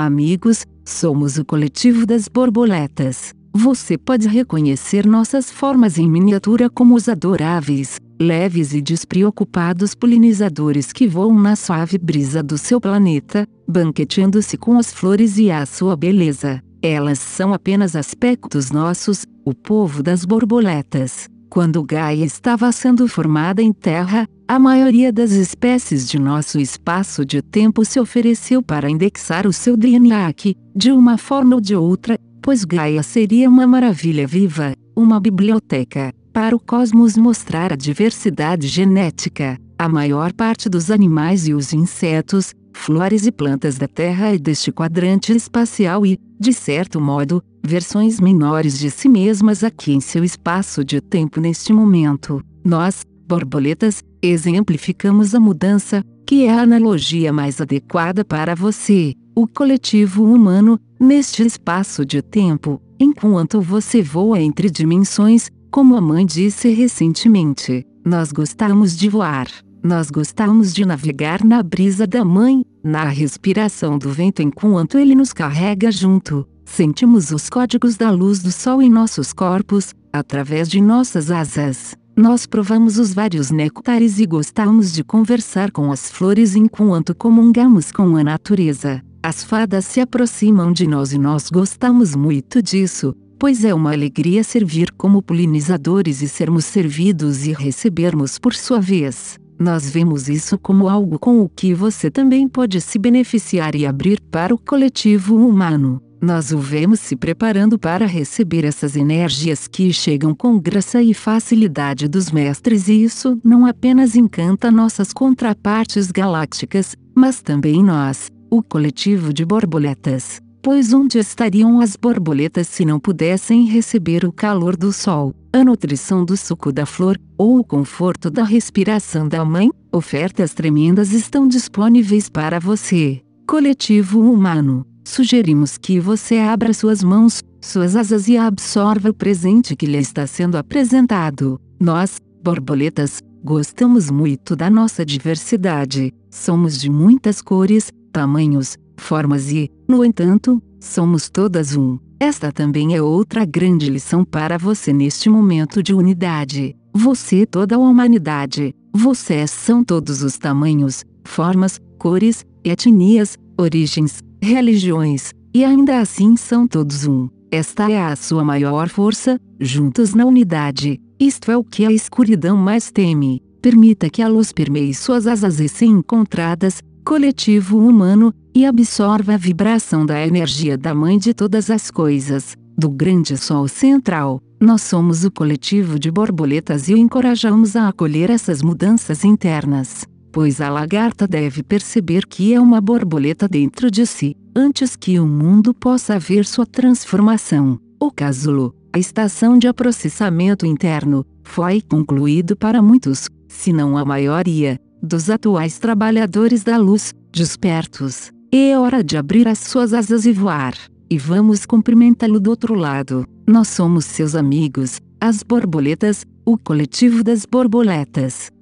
Amigos, somos o coletivo das borboletas. Você pode reconhecer nossas formas em miniatura como os adoráveis, leves e despreocupados polinizadores que voam na suave brisa do seu planeta, banqueteando-se com as flores e a sua beleza. Elas são apenas aspectos nossos, o povo das borboletas. Quando Gaia estava sendo formada em Terra, a maioria das espécies de nosso espaço de tempo se ofereceu para indexar o seu DNA aqui, de uma forma ou de outra, pois Gaia seria uma maravilha viva, uma biblioteca, para o cosmos mostrar a diversidade genética, a maior parte dos animais e os insetos, flores e plantas da Terra e deste quadrante espacial e, de certo modo, versões menores de si mesmas aqui em seu espaço de tempo neste momento. Nós, borboletas, exemplificamos a mudança, que é a analogia mais adequada para você, o coletivo humano, neste espaço de tempo, enquanto você voa entre dimensões, como a mãe disse recentemente, nós gostamos de voar. Nós gostamos de navegar na brisa da mãe, na respiração do vento enquanto ele nos carrega junto. Sentimos os códigos da luz do sol em nossos corpos, através de nossas asas. Nós provamos os vários néctares e gostamos de conversar com as flores enquanto comungamos com a natureza. As fadas se aproximam de nós e nós gostamos muito disso, pois é uma alegria servir como polinizadores e sermos servidos e recebermos por sua vez. Nós vemos isso como algo com o que você também pode se beneficiar e abrir para o coletivo humano. Nós o vemos se preparando para receber essas energias que chegam com graça e facilidade dos mestres, e isso não apenas encanta nossas contrapartes galácticas, mas também nós, o coletivo de borboletas. Pois onde estariam as borboletas se não pudessem receber o calor do sol, a nutrição do suco da flor, ou o conforto da respiração da mãe? Ofertas tremendas estão disponíveis para você, coletivo humano. Sugerimos que você abra suas mãos, suas asas e absorva o presente que lhe está sendo apresentado. Nós, borboletas, gostamos muito da nossa diversidade. Somos de muitas cores, tamanhos, formas e, no entanto, somos todas um. Esta também é outra grande lição para você neste momento de unidade. Você é toda a humanidade. Vocês são todos os tamanhos, formas, cores, etnias, origens, religiões, e ainda assim são todos um. Esta é a sua maior força, juntos na unidade. Isto é o que a escuridão mais teme. Permita que a luz permeie suas asas recém-encontradas, coletivo humano, e absorva a vibração da energia da mãe de todas as coisas, do grande sol central. Nós somos o coletivo de borboletas e o encorajamos a acolher essas mudanças internas, pois a lagarta deve perceber que é uma borboleta dentro de si, antes que o mundo possa ver sua transformação. O casulo, a estação de aprocessamento interno, foi concluído para muitos, se não a maioria, dos atuais trabalhadores da luz, despertos, é hora de abrir as suas asas e voar, e vamos cumprimentá-lo do outro lado. Nós somos seus amigos, as borboletas, o coletivo das borboletas.